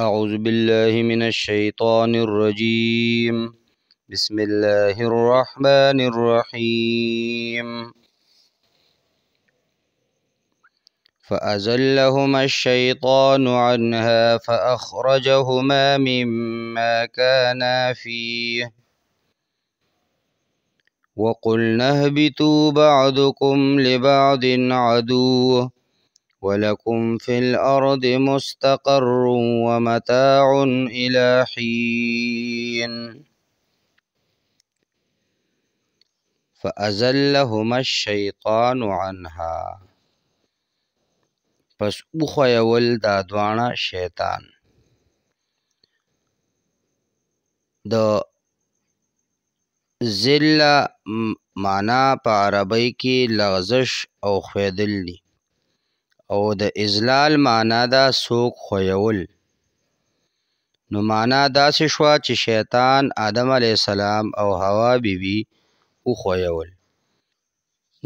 أعوذ بالله من الشيطان الرجيم بسم الله الرحمن الرحيم فأزلهما الشيطان عنها فأخرجهما مما كانا فيه وقلنا اهبتوا بعضكم لبعض عدو ولكم في الأرض مستقر ومتاع إلى حين فأزلهما الشيطان عنها پس اخویول دا دوانا شیطان د ذل معنا په عربی کې لغزش او خویدل دي او د اذلال معنا ده سوک خویول نو معنا داسې شوه چې شیطان آدم علیه السلام او حوا بیبي وخویول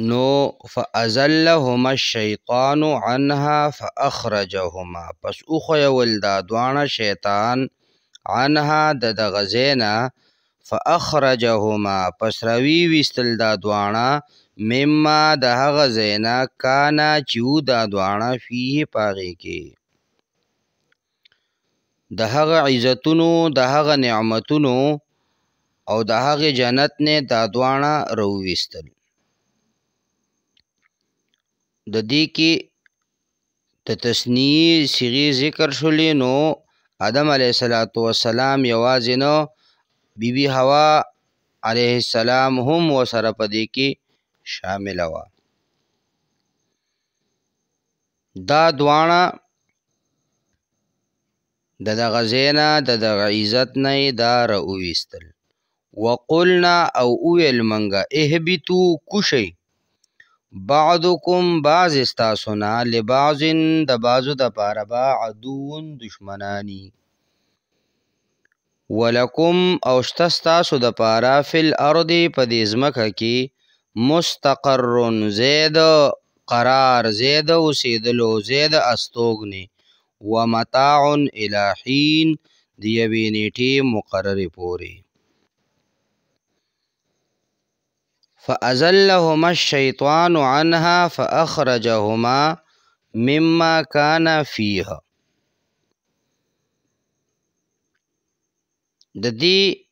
نو فازلهما الشیطان عنها فاخرجهما پس وخویول دا دواړه شیطان عنها د دغه ځای نه فاخرجهما پس راوي ویستل دا دواړه مما د هغه زینا کانا چې و دا دواړه فيه پاغې کې د هغه عزتونو د هغه نعمتونو او د هغه جنت نه دا دواړه رويستل د دې کې ته تسنیه سیغه ذکر شولې نو آدم علیه الصلاۃ والسلام یوازې نو بیبي بی حوا علیه السلام هم وسره پدې کې شامله وه دا دواړه د دغه ځینا د دغه عزت نه دا را اوویستل وقلنا او اویل منګه اهبتو کوشي بعضکم بعض استاسونا لبعضن د بعضو د پاره با عدون دشمنانی ولکم او شتستاسو د پاره فل ارض په دې ځمکه کې مستقرن زید قرار زید اوسیدلو زید استوګنی و متاع الہین دی یوی نیټی مقرر پوری فازلهما الشیطان عنها فاخرجهما مما كان فيها د دې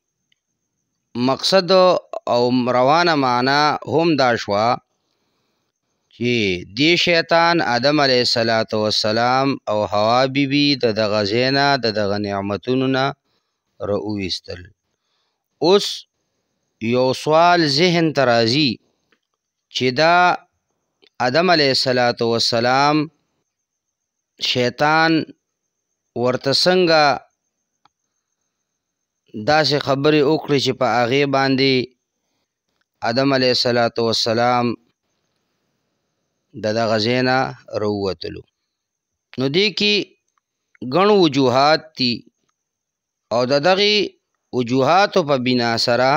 مقصد او روانه معنا هم دا شوه چې دی شیطان آدم علیه صلات والسلام او حوا بیبي د دغه زینا د دغه نعمتونو نه راوویستل اوس یو سوال ذهن ته راځي چې دا آدم علیه صلات والسلام شیطان ورته څنګه داسې خبرې وکړي چې په هغې باندې آدم علیه صلات وسلام د دغه ځای نه راووتلو نو دې کې ګڼ وجوهات دي او د دغې وجوهاتو په بنا سره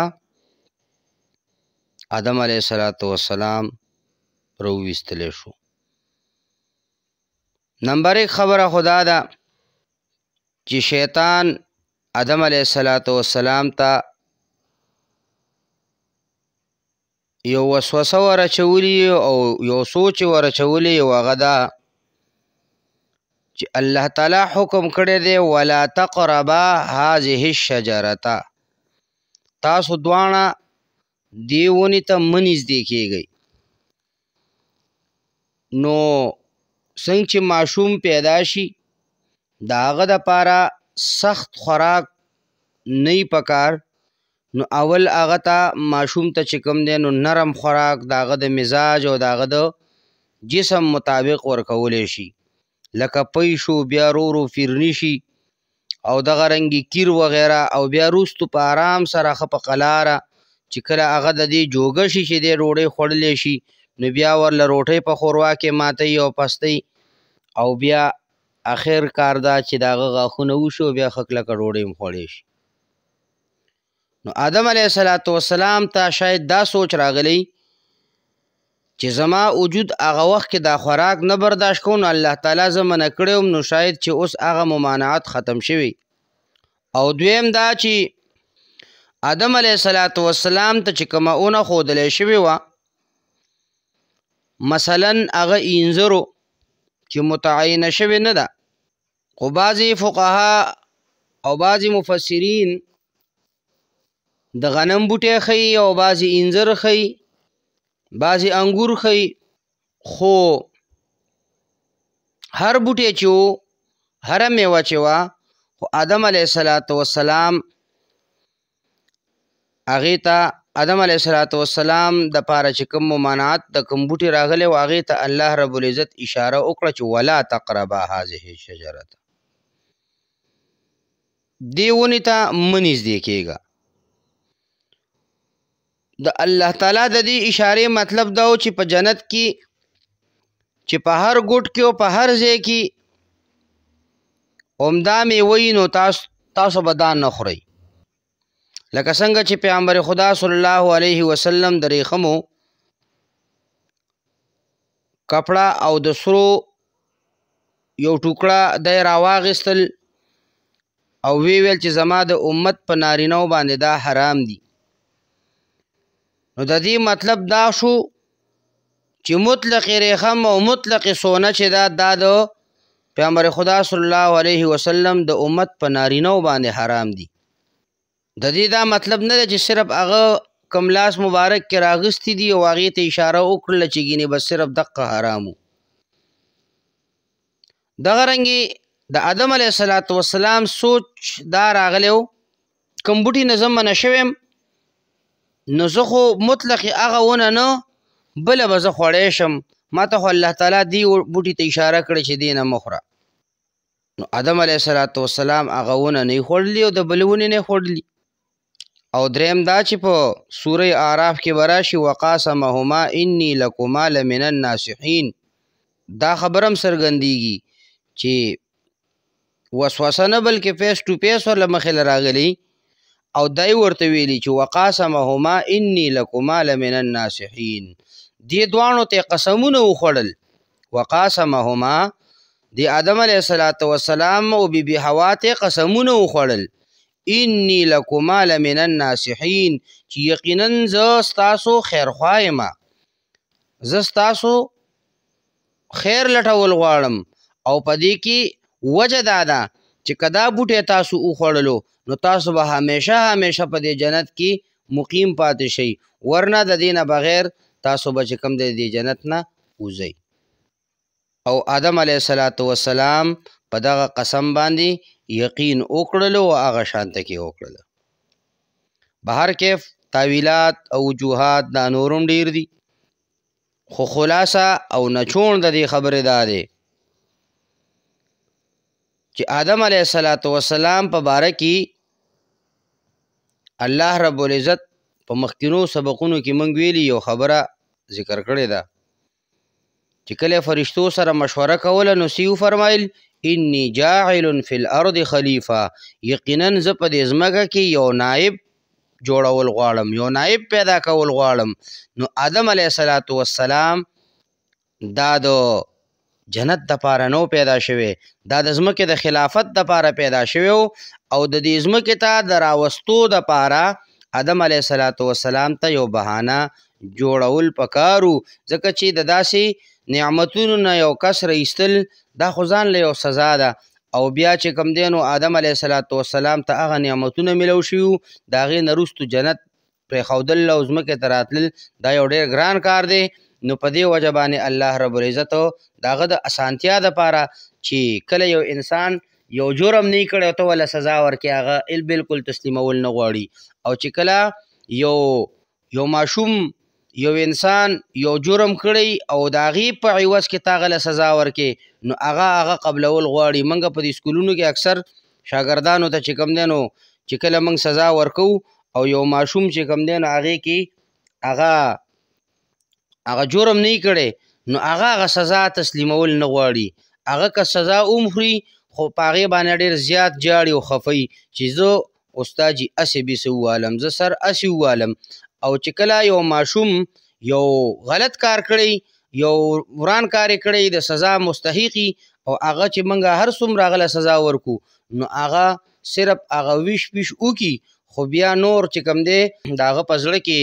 آدم علیه صلات وسلام راوویستلی شو نمبر ایک خبره خدا ده چې شیطان ادم علیه الصلاۃ والسلام ته یو وسوسه ورچولی او یو سوچ ورچولی یو غدا چې الله تعالی حکم کړی دی ولا تقربا هذه الشجره تاسو دواړه دیونی ته منځ دی کیږي نو څنګه چې ماشوم پیدا شي داغه د پاره سخت خوراک نه پکار نو اول هغه ته ماشوم ته چې کوم دی نو نرم خوراک د هغه د مزاج او د هغه د جسم مطابق ورکولی شي لکه پی شو بیا رورو فرنی شي او دغه رنګي کیر وغیره او بیا روستو په آرام سره خپ قلاره چې کله هغه د دې جوګه شي چې د روړې خړلې شي نو بیا ورله روټۍ په خوروا کې ماتي او پستي او بیا اخر کار دا چې دا غاخونه وشو بیا خکله کډوړې مخړې شي نو آدم علیه الصلاۃ والسلام ته شاید دا سوچ راغلی چې زما وجود هغه وخت کې دا خوراک نه برداشت کوم الله تعالی زما نه کړم نو شاید چې اوس هغه ممانعت ختم شوي او دویم دا چې آدم علیه الصلاۃ والسلام ته چې کومه اونه خودلې شوی و مثلا هغه انځرو چې متعین شوی نه ده خو بعضی فقها او بعضی مفسرین د غنم بوټي خي او بعضی انځر خي بعضی انګور خي خو هر بوټي چې هر میوه چې وا خو آدم علیه السلام هغه ته ادم علیه الصلاۃ والسلام د پاره چې کوم ممانعت د کوم بوټي راغلی و هغې ته الله رب العزت اشاره وکړه چې ولا تقربا هذه الشجره دې ونې ته مه نږدې کېږه د الله تعالی د دې اشارې مطلب دا و چې په جنت کې چې په هر ګټ کې او په هر ځای کې عمدا میوې نو تاسو تاسو به دا نه خورئ لکه څنګه چې پیغمبر خدا صلی الله علیه وسلم د ریخمو کپڑا او د سرو یو ټوکړه د راواغستل او وی ویل چې زما د امت په نارینو باندې دا حرام دي نو د دې مطلب دا شو چې مطلق ریخم او مطلق سونه چې دا دا د پیغمبر خدا صلی الله علیه وسلم د امت په نارینو باندې حرام دي د دې دا مطلب نه چې صرف هغه کملاس مبارک کې راغستی دی او هغه ته اشاره وکړل چې ګینه بس صرف دغه حرامو دغه رنګي د ادم علیه صلوات و سلام سوچ دا راغلو کمبوټي نظم نه شوم نو زه خو مطلق هغه ونه نه بل به زه خوړې شم ما ته الله تعالی دی بوټي ته اشاره کړی چې دینه مخره نو ادم علیه صلوات و سلام هغه ونه نه خوړلی او د بلونه نه خوړلی او دریم دا چې په سوره আরাف کې براشي وقاسمهما انی لکما لمن الناصحین دا خبرم سرګندېږي چې وسوسه نه بلکې فیس ټو فیس ور لمخې راغلی او دای ورته ویلی چې وقاسمهما انی لکما لمن الناصحین دې دوانو ته قسمونه وخړل وقاسمهما دی آدم علیه السلام او بی بی حوا ته قسمونه وخړل انی لکما لمن الناصحین چې یقینا زه تاسو خیرخوایم زه تاسو خیر لټول غواړم او پدې کې وجه دادا چې کدا بوټي تاسو وخړلو نو تاسو به همیشه همیشه په دې جنت کې مقیم پاتې شئ ورنه د دینه بغیر تاسو به کم د دې جنت نه وځئ او آدم علیه السلام په دغه قسم باندې یقین وکړلو او هغه شانته کې وکړل بهر کیف تعویلات او وجوهات دا نورم ډیر دي خو خلاصه او نچون د دې خبره ده چې آدم علیه السلام په باره کې الله رب العزت په مخکینو سبقونو کې مونږ ویلي یو خبره ذکر کړې ده چې کله فرشتو سره مشوره کوله نو سیو فرمایل انی جاعل فی الارض خلیفہ یقینا ز په دې زمګه کې یو نائب جوړول غواړم یو نائب پیدا کول غواړم نو آدم علیه الصلاۃ والسلام دا د جنت د پاره نو پیدا شوی دا د زمکه د خلافت د پاره پیدا شوی او د دې زمکه ته د راوستو د پاره آدم علیه الصلاۃ والسلام ته یو بهانه جوړول پکارو ځکه چې د داسې نعمتونو نه یو کس رئیستل دا خو ځان له یو سزا ده او بیا چې کم دینو آدم علیه الصلاۃ والسلام ته هغه نعمتونه ملو شیو دا غي نرستو جنت پر خودل لازمه کې تراتل دا یو ډیر ګران کار دی نو په دې وجه باندې الله رب العزت داغه د اسانتیا د پاره چې کله یو انسان یو جرم نه کړي ته ول سزا ورکړي هغه بالکل تسلیمول نه غواړي او چې کله یو یو ماشوم یو انسان یو جرم کړی او دا غي په عوض کې تاغله سزا ورکې نو هغه هغه قبلول غواړي منګه په سکولونو کې اکثر شاګردانو ته چکم دینو چې کله موږ سزا ورکو او یو ماشوم چې کم دینو هغه کې هغه هغه جرم نه کړي نو هغه هغه سزا تسلیمول نه غواړي هغه که سزا اومخري خو پاغه باندې ډیر زیات جاړي او خفي چې زه استاد جی اسې به سو عالم زه سر اسې عالم او چې کله یو ماشوم یو غلط کار کړی یو وران کار کړی د سزا مستحقي او هغه چې منګه هر څومره غله سزا ورکو نو هغه صرف هغه ویش پیش وکي خو بیا نور چې کم دی داغه پزړه کې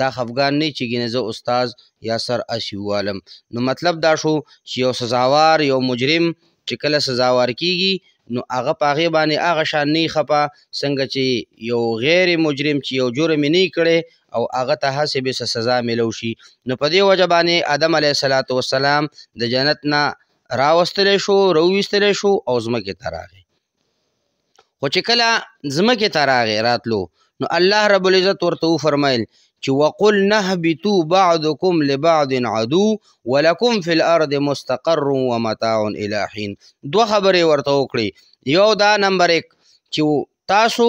دا افغان نه چې ګینزه استاد یا سر اشیوالم نو مطلب دا شو چې یو سزاوار یو مجرم چې کله سزاوار کیږي نو هغه پاغه باندې هغه شان نه خپه څنګه چې یو غیر مجرم چې یو جرم نه کړي او هغه ته حسب سزا ملو شي نو په دې وجه باندې ادم علیه صلوات و سلام د جنت نه راوستل شو رويستل شو او زمکه تراغه خو چې کله زمکه تراغه راتلو نو الله رب العزت ورته فرمایل چې وقلنا اهبطوا بعضكم لبعض عدو ولکم فی الارض مستقر ومتاع الى حين دوه خبرې ورته وکړي یو دا نمبر 1 چې تاسو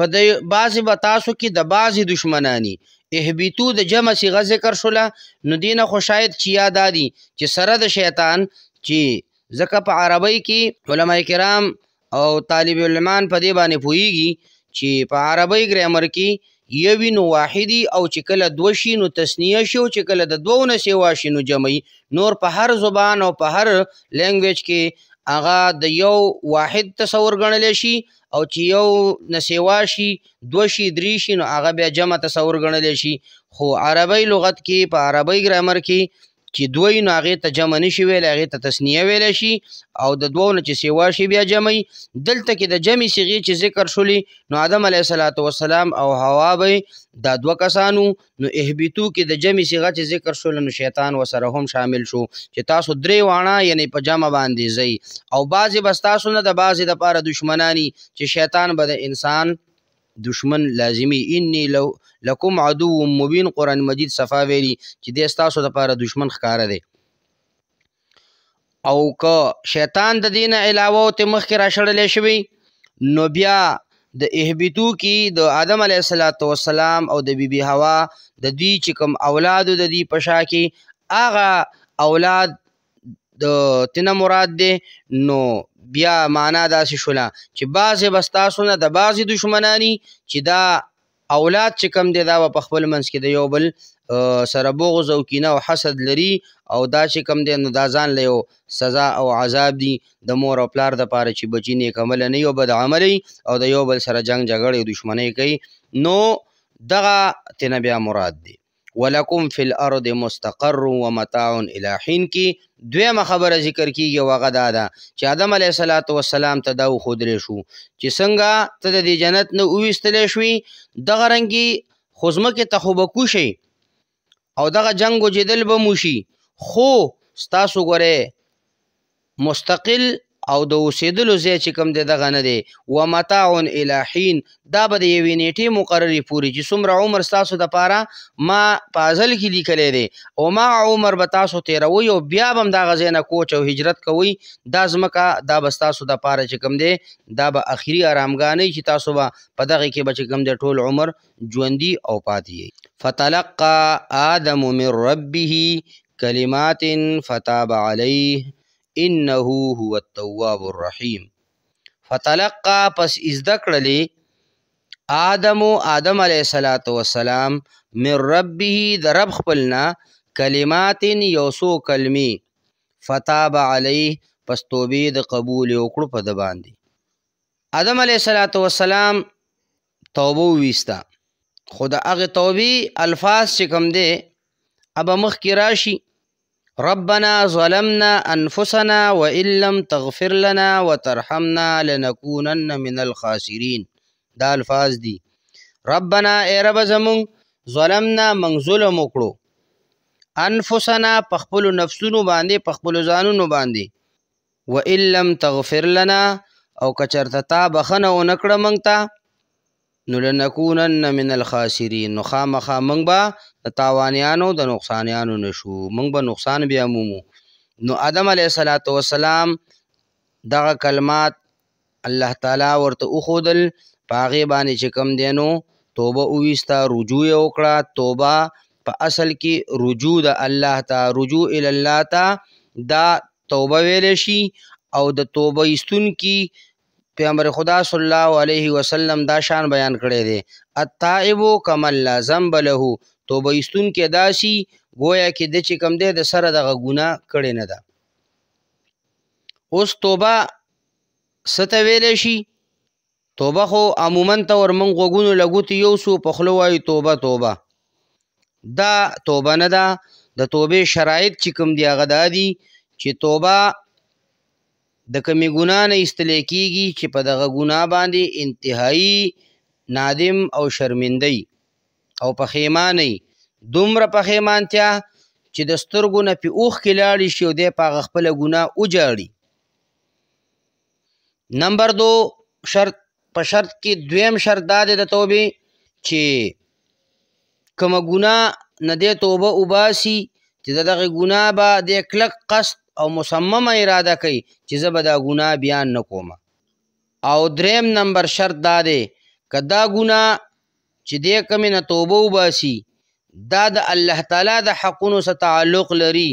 بده بعضی به تاسو کې د بعضی دشمنانی اهبیتو د جمع صيغه ذکر شوله نو دینه خوشاید چې یاد دادی چې سره د شیطان چې زکه په عربی کې علما کرام او طالب العلمان په دې باندې پوئږي چې په عربی ګرامر کې یوی نو واحدی او چې کله دو شي نو تسنیه شي او چې کله د دوو نه سیوا شي نو جمعي نور په هر زبان او په هر لینګویج کې هغه د یو واحد تصور ګڼل شي او چې یو نسیوا شي دو شي درې شي نو هغه بیا جمع تصور ګڼل شي خو عربی لغت کې په عربی ګرامر کې چې دوی نو هغه ته جمع نشي ویل هغه ته تسنیه ویل شي او د دوو نه چې سیوا شي بیا جمع دلته کې د جمع صيغه چې ذکر شولې نو ادم علیه صلوات و سلام او حوا به دا دوه کسانو نو اهبیتو کې د جمع صيغه چې ذکر شول نو شیطان وسره هم شامل شو چې تاسو درې وانه یعنی په جمع باندې زی او بعضی بس تاسو نه د بعضی د پاره دشمنانی چې شیطان به د انسان دشمن لازمی انی لو لکم عدو مبین قران مجید صفا ویلی چې د تاسو لپاره دشمن ښکار دی او که شیطان د دین علاوه ته مخ کې راشړلې شوی نو بیا د اهبیتو کې د آدم علیه السلام او د بیبي بی حوا د دوی چې کوم اولاد د دې پشا کې اغه اولاد د تنه مراد دی نو بیا معنا داسې شوله چې بعضې بستاسونه د بعضې دشمنانی چې دا اولاد چې کم دی دا په خپل منځ کې د یو بل سره بغض او کینه او حسد لري او دا چې کم دی نو دا ځان له یو سزا او عذاب دی د مور او پلار د پاره چې بچی نیک عمل نه یو بد عملي او د یو بل سره جنگ جګړه او دشمنی کوي نو دغه تنه بیا مراد دی ولکم فی الارض مستقر و متاع الی حین کی دویمه خبره ذکر کیږي وغه دا ده چې آدم علیه الصلاۃ والسلام ته دا خودرې شو چې څنګه ته د جنت نه اوېستلې شوې دغه رنګي خزمه کې تخوبه کوشي او دغه جنگ وجدل به موشي خو ستاسو ګره مستقل او د اوسېدلو ځای چې کوم دی دغه نه دی و متاع الهین دا به د یوې نیټې مقررې پورې چې څومره عمر ستاسو دپاره ما په ازل کې لیکلی دی او ما عمر به تاسو تیروئ او بیا به هم دغه ځای نه کوچ او هجرت کوئ دا ځمکه دا به ستاسو دپاره چې کوم دی دا به اخري ارامګانۍ چې تاسو به په دغه کې به چې کوم دی ټول عمر ژوندي او پاتې فتلقى آدم من ربه كلمات فتاب عليه انه هو التواب الرحیم فتلقا پس ازدکړلې آدم او آدم علیه الصلاۃ والسلام من ربه د رب خپلنا کلمات یوسو کلمی فتاب علیه پس توبې د قبول وکړو په د باندې آدم علیه الصلاۃ والسلام توبه ویستا خدا هغه توبې الفاظ چې کوم دي اب مخ کی راشي ربنا ظلمنا أنفسنا وإن لم تغفر لنا وترحمنا لنكونن من الخاسرين دا الفاظ دي ربنا اے رب زمون ظلمنا من ظلم وکړو انفسنا پخپل نفسونو باندې پخپل ځانونو باندې وإن لم تغفر لنا او کچرته تا بخنه و نکړه مونږ ته نو لنکونن من الخاسرین نو خامخا موږ به تاوانیانو د نقصانیانو نشو موږ به نقصان بیا مومو نو آدم علیه الصلاۃ والسلام دغه کلمات الله تعالی ورته اوخودل پاغه باندې چې کم دینو توبه اویستا رجوع وکړه توبه په اصل کې رجوع د الله ته رجوع ال الله ته دا توبه ویل شي او د توبه ایستون کې پیغمبر خدا صلی الله علیه وسلم دا شان بیان کړی دی التائب کمل لازم بله توبه ایستون کې داسي گویا کې د چې کم دی د سره دغه ګناه کړی نه ده اوس توبه سته ویل شي توبه خو عموما تور من غوګونو لګوت یو سو پخلو وای توبه توبه دا توبه نه ده د توبه شرایط چې کوم دی هغه دادی چې توبه د کمی ګنا نه استلې کیږي چې په دغه ګنا باندې انتهایی نادم او شرمندهي او پخیمانه دومره پخیمانتیا چې د سترګو نه په اوخ کې لاړ شي او د پاغه خپل ګنا اوجاړي نمبر 2 شرط په شرط کې دویم شرط دا د توبې چې کوم ګنا نه د توبه وباسي چې دغه ګنا به د کلک قصد او مصممه اراده کوي چې زه به دا ګناه بیان نه کوم او دریم نمبر شرط دا دی که دا ګناه چې دې کمې نه توبه وباسي دا د الله تعالی د حقونو سره تعلق لري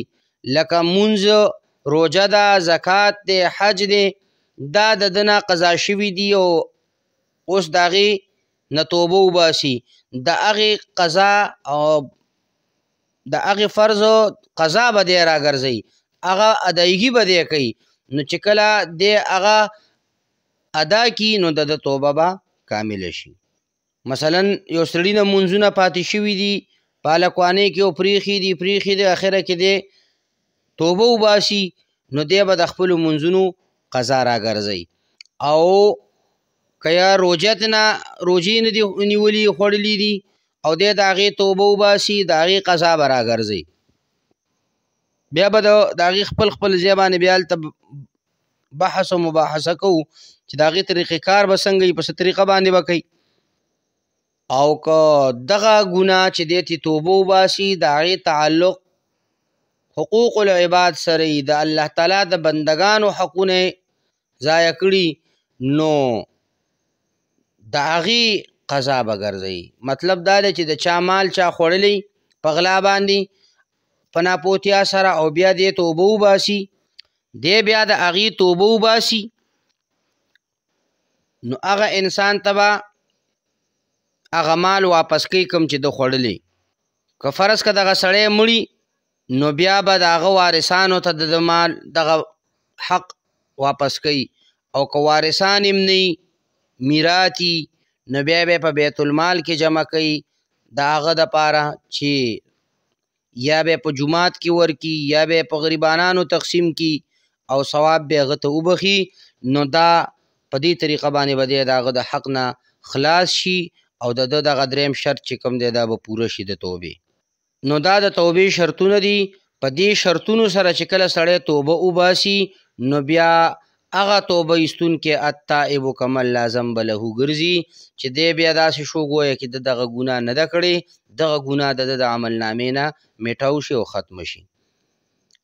لکه منځ روجه ده زکات دی حج دی دا د دنا قضا شوي دی او اوس دغې نه توبه وباسي د هغې قضا او د هغې فرض قضا به دی راګرځي هغه ادایګي به دی کوي نو چې کله دی هغه ادا کی نو د توبه به کامل شي مثلا یو سړی نه منځونه پاتې شوی دی پالکوانه کې او پریخي دی پریخي دی اخره کې دی توبه وباسي نو دی به د خپل منځونو قضا راګرځي او کیا روزه نه روزي نه دی نیولې خړلې دي او د هغه توبه وباسي د هغه قضا به راګرځي بیا به د داغي خپل خپل ځای باندې بیا ته بحث او مباحثه کو چې داغي طریقې کار به څنګه په طریقه باندې وکړي او که دغه ګناه چې دیتی توبه وباسي داغي تعلق حقوق العباد سره د الله تعالی د بندگانو حقونه ضایع کړي نو داغي قضا بګرځي مطلب دا دی چې د چا مال چا خوړلی پغلا باندې پناپوتیا سره او بیا دې توبه وباسي دې بیا د اغي توبه وباسي نو هغه انسان تبا هغه مال واپس کوي کوم چې د خړلې که فرض کړه دغه سړی مړی نو بیا به دغه وارثانو ته د مال دغه حق واپس کوي او که وارثان هم نه میراتی نو بیا به په بیت المال کې جمع کوي داغه د پاره چې یا به په جمعات کې ورکی یا به په غریبانانو تقسیم کی او ثواب به غته وبخي نو دا په دې طریقه باندې بده دا غد حق نه خلاص شي او د دغه دریم شرط چې کوم دی دا به پوره شي د توبې نو دا د توبې شرطونه دي په دې شرطونو سره چې کله سړی توبه وباسي نو بیا هغه توبه ایستون کې التائب کمل لازم بله ګرځي چې دی بیا داسې شو ګویا کې دغه ګناه نه ده کړې دغه ګناه د د عمل نامې نه میټاو شي او ختم شي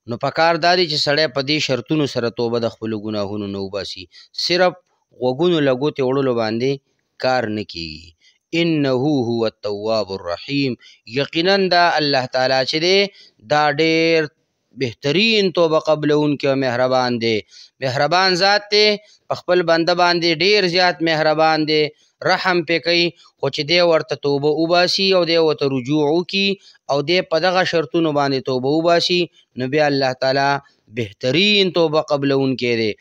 نو پکار داري چې سړی په دې شرطونو سره توبه د خپل ګناهونو نه وباسي صرف وګونو لګوتې وړلو باندې کار نه کیږي انه هو التواب الرحیم یقینا دا الله تعالی چې دی دا ډیر بهترین توبه قبلونکي او مهربان دی مهربان ذات دی خپل بنده باندې ډیر زیات مهربان دی رحم پې کوي خو چې دی ورته توبه وباسي او دی ورته رجوع وکي او دی په دغه شرطونو باندې توبه وباسي نو بیا الله تعالی بهترین توبه قبلونکي دی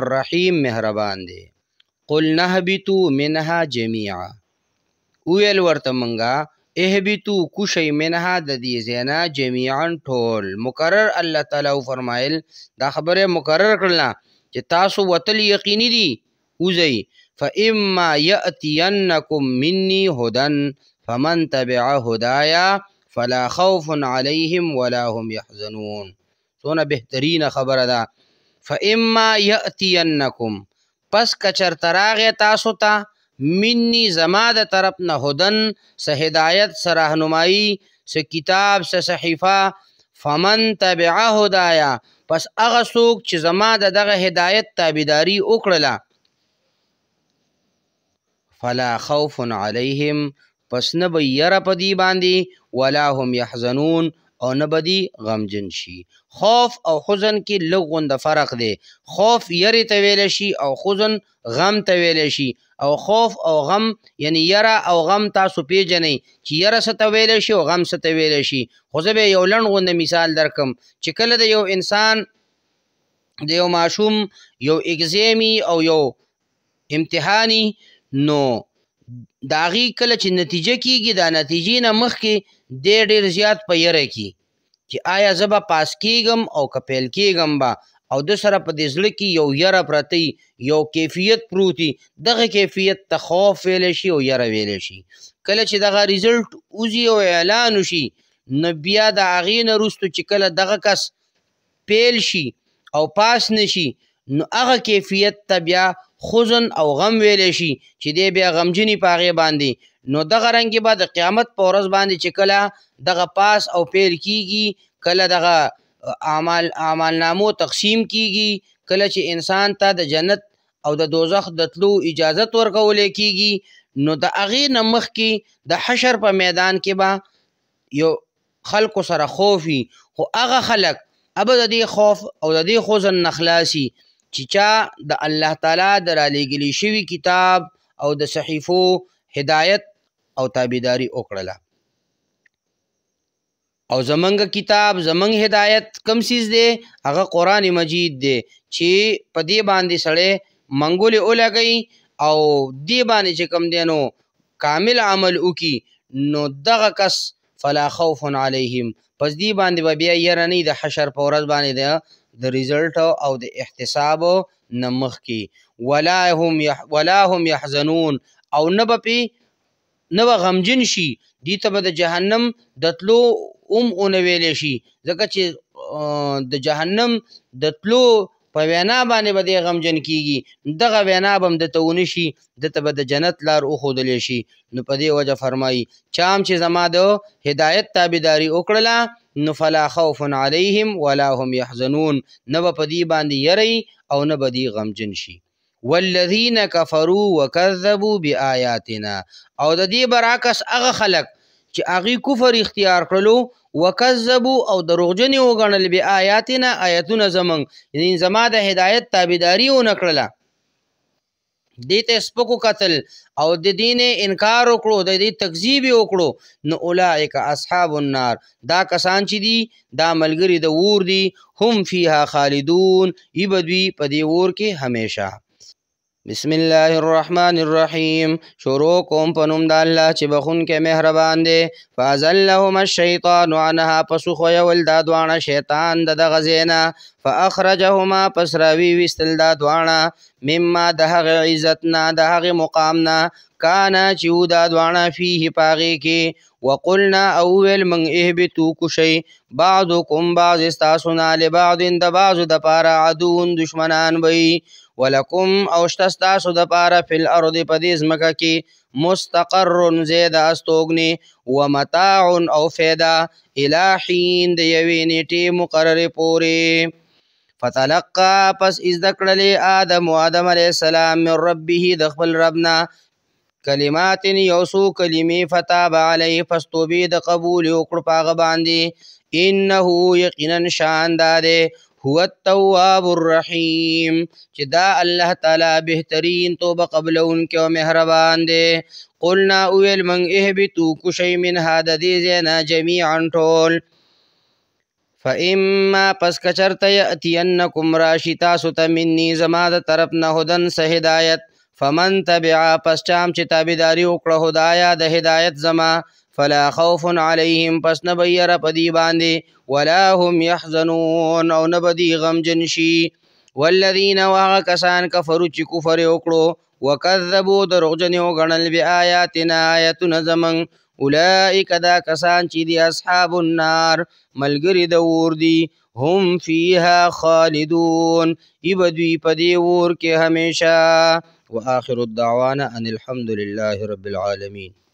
الرحیم مهربان دی قل نهبتو منها جميعا ویل ورته منګه اهبتو کوشی منها د دې زینا جميعا ټول مقرر الله تعالی فرمایل دا خبره مقرر کړل چې تاسو وتل یقیني دي وزي فإما يأتينكم مني هدى فمن تبع هدايا فلا خوف عليهم ولا هم يحزنون سونا بهترین خبر دا فإما يأتينكم پس کچر تراغ تاسو ته تا منی زما د طرف نه هدن سه هدایت سه راهنمایي سه کتاب سه صحیفه فمن تبع هدایا پس هغه څوک چې زما د دغه هدایت تابعداري وکړله فلا خوف علیهم پس نه به یره په دی باندې ولا هم یحزنون او نه به دی غمجن شي خوف او حزن کې لږ غوند فرق دی خوف یری ته ویل شي او حزن غم ته ویل شي او خوف او غم یعنی یره او غم تاسو پیژنئ چې یره ستویل شي او غم ستویل شي خو زه به یو لند غوند مثال درکم چې کله د یو انسان د یو ماشوم یو اگزیمی او یو امتحانی نو داغي کله چې نتیجه کیږي دا نتیجې نه مخکې ډېر ډېر زیات په یره کې چې آیا زه به پاس کیږم او کپیل کیږم با او د سره په دې ځل کې یو یره پرتی یو کیفیت پروتي دغه کیفیت ته خوف ویل شي او یره ویل شي کله چې دغه ریزلټ اوزي او اعلان شي نبیا د اغین رستو چې کله دغه کس پیل شي او پاس نشي نو هغه کیفیت ته بیا خزن او غم ویل شي چې دی بیا غمجنی پاغه باندې نو دغه رنګ به د قیامت په ورځ باندې چې کله دغه پاس او پیل کیږي کله دغه اعمال اعمالنامو تقسیم کیږي کله چې انسان ته د جنت او د دوزخ د تلو اجازه ورکول کیږي نو د اغه نمخ کی د حشر په میدان کې با یو خلق سره خوفي خو اغه خلق اب د دې خوف او د دې خوزن نخلاسي چې چا د الله تعالی درالې غلي شوی کتاب او د صحیفو هدایت او تابعداري وکړله او زمنګ کتاب زمنګ هدایت کم سیز دی هغه قران مجید دی چې په دې باندې سړی منګول اولګي او دې باندې چې کم دی نو کامل عمل وکي نو دغه کس فلا خوف علیهم پس دې باندې به بیا یره نه د حشر په ورځ باندې د د ریزلټ او د احتساب نمخ کی ولا هم يح ولا هم يحزنون او نه به نو غمجن شي دې ته به د جهنم دتلو اوم اونویلې شي ځکه چې د جهنم دتلو په وینا باندې به د غمجن کیږي دغه وینا بم د تهونه شي د ته به د جنت لار او خودلې شي نو په دې وجه فرمایي چام چې زما د هدایت تابعداري وکړه نو فلا خوف علیهم ولا هم يحزنون نو په دې باندې یری او نه به دې غمجن شي والذین کفروا وکذبوا بیااتنا او د دې برعکس هغه خلک چې هغه کفر اختیار کړلو وکذبوا او دروغجن وګڼل بیااتنا آیتونه زمون یعنی زما د هدایت تابعداري و نکړله دته سپکو قتل او د دینه انکار وکړو د دې تکذیب وکړو نو اولائک اصحاب النار دا کسان چې دي دا ملګری د ور دي هم فیها خالدون ایبدوی په دې ور کې همیشه بسم الله الرحمن الرحیم شروع کوم په نوم د الله چې بخون کې مهربان دی فازلهم الشیطان عنها پسو خو یول دا دوانه شیطان د غزینا فاخرجهما پس راوی وستل دا دوانه مما د هغه عزتنا د هغه مقامنا کانا چې دا دوانه فيه پاغي کې وقلنا اول من اهبتو کشي بعضكم بعض استاسنا لبعض د بعض د پارا عدون دشمنان وي ولکم او شتستا سود پارا فل ارض پدیز مکه کی مستقر زید استوګنی و متاع او فیدا الہین د یوی نیټی مقرر پوری فتلقا پس از دکړلې آدم او آدم علی السلام من ربه د خپل ربنا کلمات یوسو کلمې فتاب علی پس توبې د قبول او کړ پاغه باندې انه یقینا شاندار هو التواب الرحيم چې دا الله تعالی بهترین توبه قبل اون کې او مهربان دی قلنا اول من اهبتو کشی من هذا دی زینا جميعا ټول فاما پس کچرت یاتینکم راشتا ست منی زما د طرف نه هدن سهدایت فمن تبع پس چام چې تابیداری وکړه هدایا د هدایت زما فلا خوف علیهم پس نبی را پدی باندې ولا هم يحزنون او نبدی غم جنشی والذین واغ کسان کفرو چې کفر وکړو وکذبوا دروغجن او غنل بیااتنا آیتنا زمن اولئک دا کسان چې دی اصحاب النار ملګری د ور دی هم فیها خالدون ایبدوی پدی ور کې همیشه واخر الدعوانا ان الحمد لله رب العالمین